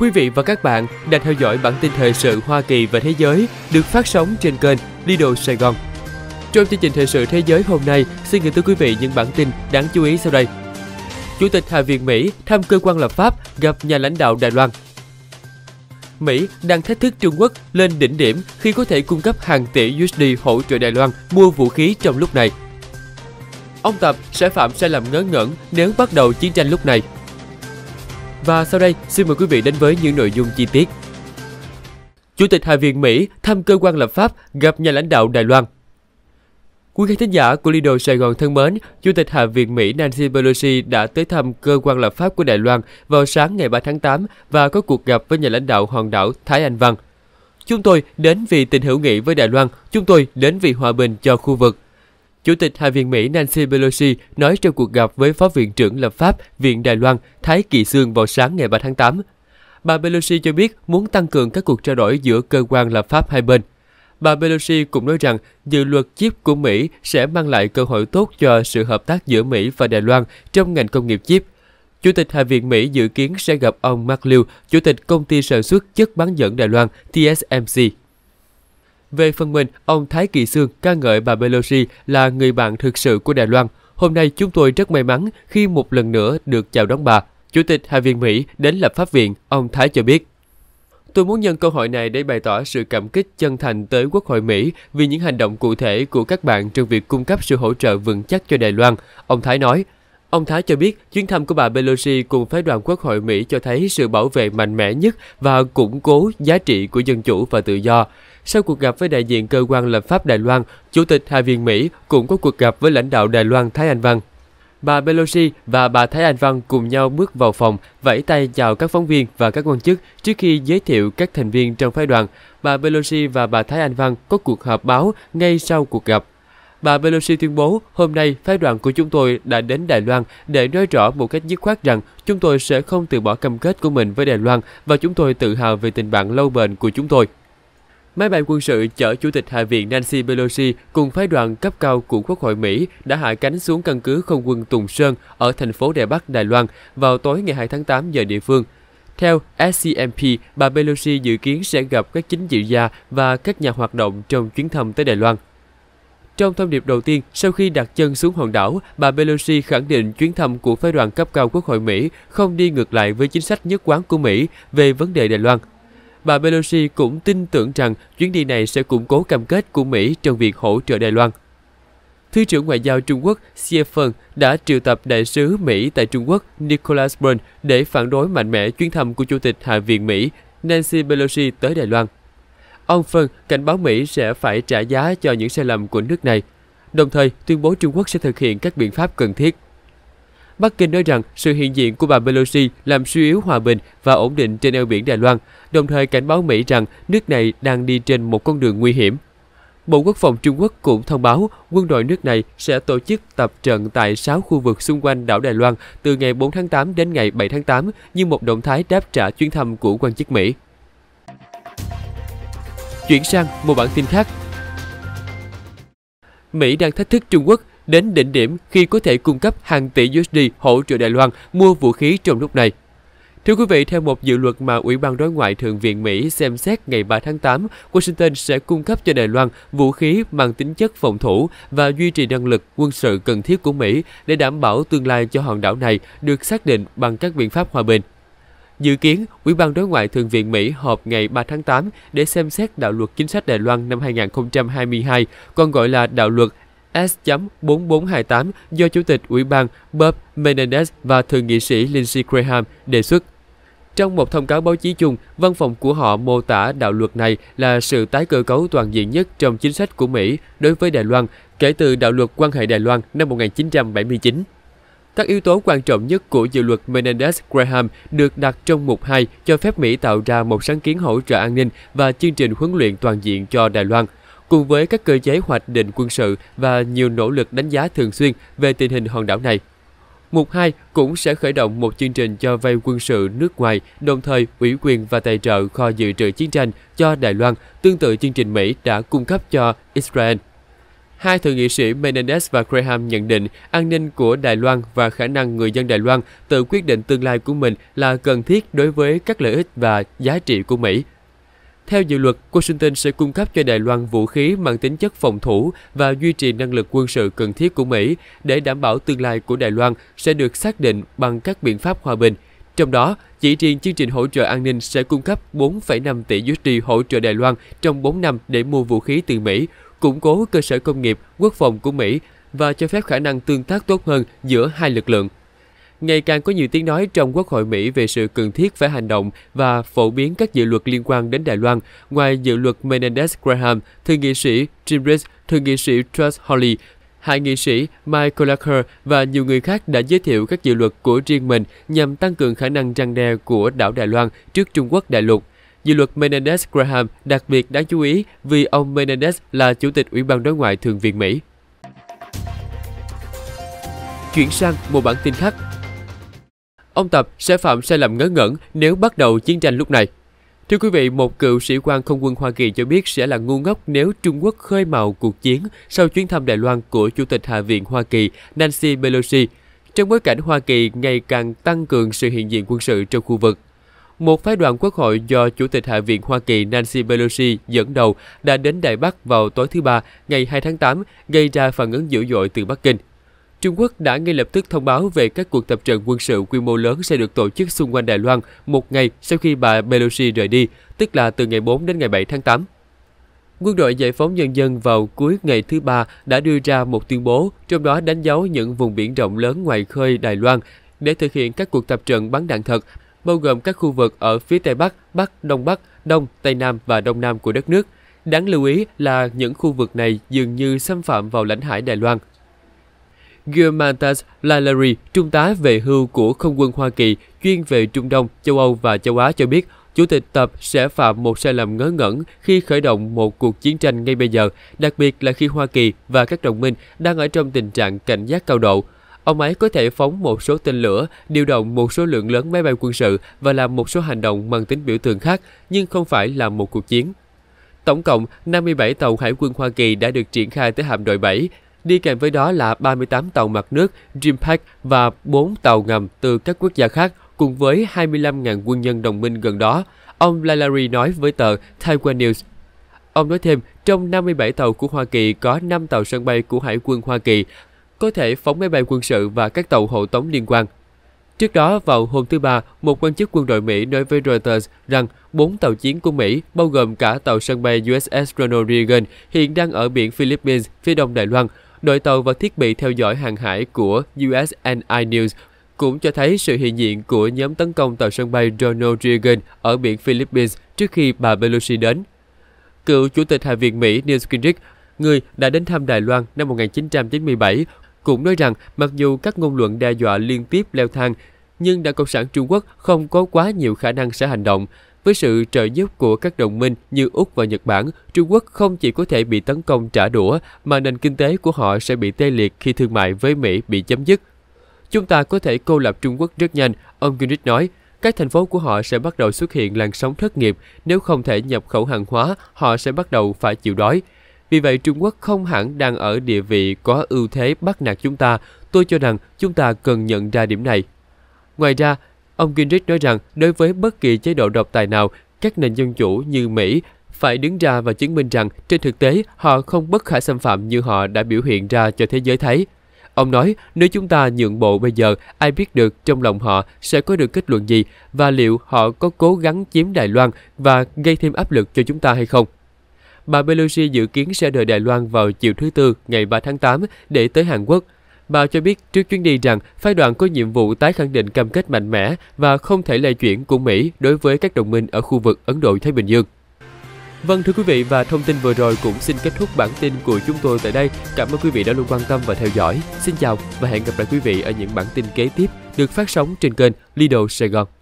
Quý vị và các bạn đang theo dõi bản tin thời sự Hoa Kỳ và thế giới được phát sóng trên kênh Lido Sài Gòn. Trong chương trình thời sự thế giới hôm nay, xin gửi tới quý vị những bản tin đáng chú ý sau đây. Chủ tịch Hạ viện Mỹ thăm cơ quan lập pháp gặp nhà lãnh đạo Đài Loan. Mỹ đang thách thức Trung Quốc lên đỉnh điểm khi có thể cung cấp hàng tỷ USD hỗ trợ Đài Loan mua vũ khí trong lúc này. Ông Tập sẽ phạm sai lầm ngớ ngẩn nếu bắt đầu chiến tranh lúc này. Và sau đây, xin mời quý vị đến với những nội dung chi tiết. Chủ tịch Hạ viện Mỹ thăm cơ quan lập pháp gặp nhà lãnh đạo Đài Loan. Quý khán thính giả của Lido Sài Gòn thân mến, Chủ tịch Hạ viện Mỹ Nancy Pelosi đã tới thăm cơ quan lập pháp của Đài Loan vào sáng ngày 3 tháng 8 và có cuộc gặp với nhà lãnh đạo hòn đảo Thái Anh Văn. Chúng tôi đến vì tình hữu nghị với Đài Loan, chúng tôi đến vì hòa bình cho khu vực, Chủ tịch Hạ viện Mỹ Nancy Pelosi nói trong cuộc gặp với Phó Viện trưởng Lập pháp Viện Đài Loan Thái Kỳ Sương vào sáng ngày 3 tháng 8. Bà Pelosi cho biết muốn tăng cường các cuộc trao đổi giữa cơ quan lập pháp hai bên. Bà Pelosi cũng nói rằng dự luật chip của Mỹ sẽ mang lại cơ hội tốt cho sự hợp tác giữa Mỹ và Đài Loan trong ngành công nghiệp chip. Chủ tịch Hạ viện Mỹ dự kiến sẽ gặp ông Mark Liu, Chủ tịch Công ty sản xuất chất bán dẫn Đài Loan TSMC. Về phần mình, ông Thái Kỳ Sương ca ngợi bà Pelosi là người bạn thực sự của Đài Loan. Hôm nay chúng tôi rất may mắn khi một lần nữa được chào đón bà. Chủ tịch Hạ viện Mỹ đến lập pháp viện, ông Thái cho biết. Tôi muốn nhân cơ hội này để bày tỏ sự cảm kích chân thành tới Quốc hội Mỹ vì những hành động cụ thể của các bạn trong việc cung cấp sự hỗ trợ vững chắc cho Đài Loan, ông Thái nói. Ông Thái cho biết chuyến thăm của bà Pelosi cùng phái đoàn Quốc hội Mỹ cho thấy sự bảo vệ mạnh mẽ nhất và củng cố giá trị của dân chủ và tự do. Sau cuộc gặp với đại diện cơ quan lập pháp Đài Loan, Chủ tịch Hạ viện Mỹ cũng có cuộc gặp với lãnh đạo Đài Loan Thái Anh Văn. Bà Pelosi và bà Thái Anh Văn cùng nhau bước vào phòng, vẫy tay chào các phóng viên và các quan chức trước khi giới thiệu các thành viên trong phái đoàn. Bà Pelosi và bà Thái Anh Văn có cuộc họp báo ngay sau cuộc gặp. Bà Pelosi tuyên bố, hôm nay phái đoàn của chúng tôi đã đến Đài Loan để nói rõ một cách dứt khoát rằng chúng tôi sẽ không từ bỏ cam kết của mình với Đài Loan và chúng tôi tự hào về tình bạn lâu bền của chúng tôi. Máy bay quân sự chở Chủ tịch Hạ viện Nancy Pelosi cùng phái đoàn cấp cao của Quốc hội Mỹ đã hạ cánh xuống căn cứ không quân Tùng Sơn ở thành phố Đài Bắc, Đài Loan vào tối ngày 2 tháng 8 giờ địa phương. Theo SCMP, bà Pelosi dự kiến sẽ gặp các chính trị gia và các nhà hoạt động trong chuyến thăm tới Đài Loan. Trong thông điệp đầu tiên, sau khi đặt chân xuống hòn đảo, bà Pelosi khẳng định chuyến thăm của phái đoàn cấp cao Quốc hội Mỹ không đi ngược lại với chính sách nhất quán của Mỹ về vấn đề Đài Loan. Bà Pelosi cũng tin tưởng rằng chuyến đi này sẽ củng cố cam kết của Mỹ trong việc hỗ trợ Đài Loan. Thứ trưởng Ngoại giao Trung Quốc Xie Feng đã triệu tập đại sứ Mỹ tại Trung Quốc Nicholas Burns để phản đối mạnh mẽ chuyến thăm của Chủ tịch Hạ viện Mỹ Nancy Pelosi tới Đài Loan. Ông Phân cảnh báo Mỹ sẽ phải trả giá cho những sai lầm của nước này, đồng thời tuyên bố Trung Quốc sẽ thực hiện các biện pháp cần thiết. Bắc Kinh nói rằng sự hiện diện của bà Pelosi làm suy yếu hòa bình và ổn định trên eo biển Đài Loan, đồng thời cảnh báo Mỹ rằng nước này đang đi trên một con đường nguy hiểm. Bộ Quốc phòng Trung Quốc cũng thông báo quân đội nước này sẽ tổ chức tập trận tại 6 khu vực xung quanh đảo Đài Loan từ ngày 4 tháng 8 đến ngày 7 tháng 8 như một động thái đáp trả chuyến thăm của quan chức Mỹ. Chuyển sang một bản tin khác. Mỹ đang thách thức Trung Quốc đến đỉnh điểm khi có thể cung cấp hàng tỷ USD hỗ trợ Đài Loan mua vũ khí trong lúc này. Thưa quý vị, theo một dự luật mà Ủy ban Đối ngoại Thượng viện Mỹ xem xét ngày 3 tháng 8, Washington sẽ cung cấp cho Đài Loan vũ khí mang tính chất phòng thủ và duy trì năng lực quân sự cần thiết của Mỹ để đảm bảo tương lai cho hòn đảo này được xác định bằng các biện pháp hòa bình. Dự kiến, Ủy ban Đối ngoại Thượng viện Mỹ họp ngày 3 tháng 8 để xem xét đạo luật chính sách Đài Loan năm 2022, còn gọi là đạo luật S.4428 do Chủ tịch Ủy ban Bob Menendez và Thượng nghị sĩ Lindsey Graham đề xuất. Trong một thông cáo báo chí chung, văn phòng của họ mô tả đạo luật này là sự tái cơ cấu toàn diện nhất trong chính sách của Mỹ đối với Đài Loan kể từ đạo luật quan hệ Đài Loan năm 1979. Các yếu tố quan trọng nhất của dự luật Menendez-Graham được đặt trong mục 2 cho phép Mỹ tạo ra một sáng kiến hỗ trợ an ninh và chương trình huấn luyện toàn diện cho Đài Loan. Cùng với các cơ chế hoạch định quân sự và nhiều nỗ lực đánh giá thường xuyên về tình hình hòn đảo này, Mục 2 cũng sẽ khởi động một chương trình cho vay quân sự nước ngoài, đồng thời ủy quyền và tài trợ kho dự trữ chiến tranh cho Đài Loan, tương tự chương trình Mỹ đã cung cấp cho Israel. Hai thượng nghị sĩ Menendez và Graham nhận định an ninh của Đài Loan và khả năng người dân Đài Loan tự quyết định tương lai của mình là cần thiết đối với các lợi ích và giá trị của Mỹ. Theo dự luật, Washington sẽ cung cấp cho Đài Loan vũ khí mang tính chất phòng thủ và duy trì năng lực quân sự cần thiết của Mỹ để đảm bảo tương lai của Đài Loan sẽ được xác định bằng các biện pháp hòa bình. Trong đó, chỉ riêng chương trình hỗ trợ an ninh sẽ cung cấp 4,5 tỷ USD hỗ trợ Đài Loan trong 4 năm để mua vũ khí từ Mỹ, củng cố cơ sở công nghiệp, quốc phòng của Mỹ và cho phép khả năng tương tác tốt hơn giữa hai lực lượng. Ngày càng có nhiều tiếng nói trong Quốc hội Mỹ về sự cần thiết phải hành động và phổ biến các dự luật liên quan đến Đài Loan, ngoài dự luật Menendez-Graham, thượng nghị sĩ Jim Risch, thượng nghị sĩ Trust Holly, hai nghị sĩ Michael Lacker và nhiều người khác đã giới thiệu các dự luật của riêng mình nhằm tăng cường khả năng răng đe của đảo Đài Loan trước Trung Quốc đại lục. Dự luật Menendez Graham đặc biệt đáng chú ý vì ông Menendez là Chủ tịch Ủy ban Đối ngoại Thượng viện Mỹ. Chuyển sang một bản tin khác. Ông Tập sẽ phạm sai lầm ngớ ngẩn nếu bắt đầu chiến tranh lúc này. Thưa quý vị, một cựu sĩ quan không quân Hoa Kỳ cho biết sẽ là ngu ngốc nếu Trung Quốc khơi mào cuộc chiến sau chuyến thăm Đài Loan của Chủ tịch Hạ viện Hoa Kỳ Nancy Pelosi, trong bối cảnh Hoa Kỳ ngày càng tăng cường sự hiện diện quân sự trong khu vực một phái đoàn quốc hội do Chủ tịch Hạ viện Hoa Kỳ Nancy Pelosi dẫn đầu đã đến Đài Bắc vào tối thứ Ba, ngày 2 tháng 8, gây ra phản ứng dữ dội từ Bắc Kinh. Trung Quốc đã ngay lập tức thông báo về các cuộc tập trận quân sự quy mô lớn sẽ được tổ chức xung quanh Đài Loan một ngày sau khi bà Pelosi rời đi, tức là từ ngày 4 đến ngày 7 tháng 8. Quân đội Giải phóng Nhân dân vào cuối ngày thứ Ba đã đưa ra một tuyên bố, trong đó đánh dấu những vùng biển rộng lớn ngoài khơi Đài Loan để thực hiện các cuộc tập trận bắn đạn thật bao gồm các khu vực ở phía Tây Bắc, Bắc, Đông Bắc, Đông, Tây Nam và Đông Nam của đất nước. Đáng lưu ý là những khu vực này dường như xâm phạm vào lãnh hải Đài Loan. Guillermantas Lallery, trung tá về hưu của không quân Hoa Kỳ chuyên về Trung Đông, châu Âu và châu Á cho biết, Chủ tịch Tập sẽ phạm một sai lầm ngớ ngẩn khi khởi động một cuộc chiến tranh ngay bây giờ, đặc biệt là khi Hoa Kỳ và các đồng minh đang ở trong tình trạng cảnh giác cao độ. Ông ấy có thể phóng một số tên lửa, điều động một số lượng lớn máy bay quân sự và làm một số hành động mang tính biểu tượng khác, nhưng không phải là một cuộc chiến. Tổng cộng, 57 tàu hải quân Hoa Kỳ đã được triển khai tới hạm đội 7, đi kèm với đó là 38 tàu mặt nước Dreampack và 4 tàu ngầm từ các quốc gia khác cùng với 25.000 quân nhân đồng minh gần đó, ông Lalari nói với tờ Taiwan News. Ông nói thêm, trong 57 tàu của Hoa Kỳ có 5 tàu sân bay của Hải quân Hoa Kỳ có thể phóng máy bay quân sự và các tàu hộ tống liên quan. Trước đó, vào hôm thứ Ba, một quan chức quân đội Mỹ nói với Reuters rằng bốn tàu chiến của Mỹ, bao gồm cả tàu sân bay USS Ronald Reagan, hiện đang ở biển Philippines, phía đông Đài Loan. Đội tàu và thiết bị theo dõi hàng hải của USNI News cũng cho thấy sự hiện diện của nhóm tấn công tàu sân bay Ronald Reagan ở biển Philippines trước khi bà Pelosi đến. Cựu Chủ tịch Hạ viện Mỹ Newt Gingrich, người đã đến thăm Đài Loan năm 1997, cũng nói rằng mặc dù các ngôn luận đe dọa liên tiếp leo thang, nhưng Đảng Cộng sản Trung Quốc không có quá nhiều khả năng sẽ hành động. Với sự trợ giúp của các đồng minh như Úc và Nhật Bản, Trung Quốc không chỉ có thể bị tấn công trả đũa, mà nền kinh tế của họ sẽ bị tê liệt khi thương mại với Mỹ bị chấm dứt. Chúng ta có thể cô lập Trung Quốc rất nhanh, ông Gunich nói. Các thành phố của họ sẽ bắt đầu xuất hiện làn sóng thất nghiệp, nếu không thể nhập khẩu hàng hóa, họ sẽ bắt đầu phải chịu đói. Vì vậy Trung Quốc không hẳn đang ở địa vị có ưu thế bắt nạt chúng ta. Tôi cho rằng chúng ta cần nhận ra điểm này. Ngoài ra, ông Gingrich nói rằng đối với bất kỳ chế độ độc tài nào, các nền dân chủ như Mỹ phải đứng ra và chứng minh rằng trên thực tế họ không bất khả xâm phạm như họ đã biểu hiện ra cho thế giới thấy. Ông nói, nếu chúng ta nhượng bộ bây giờ, ai biết được trong lòng họ sẽ có được kết luận gì và liệu họ có cố gắng chiếm Đài Loan và gây thêm áp lực cho chúng ta hay không. Bà Pelosi dự kiến sẽ rời Đài Loan vào chiều thứ Tư ngày 3 tháng 8 để tới Hàn Quốc. Bà cho biết trước chuyến đi rằng phái đoàn có nhiệm vụ tái khẳng định cam kết mạnh mẽ và không thể lay chuyển của Mỹ đối với các đồng minh ở khu vực Ấn Độ-Thái Bình Dương. Vâng thưa quý vị và thông tin vừa rồi cũng xin kết thúc bản tin của chúng tôi tại đây. Cảm ơn quý vị đã luôn quan tâm và theo dõi. Xin chào và hẹn gặp lại quý vị ở những bản tin kế tiếp được phát sóng trên kênh Lido Sài Gòn.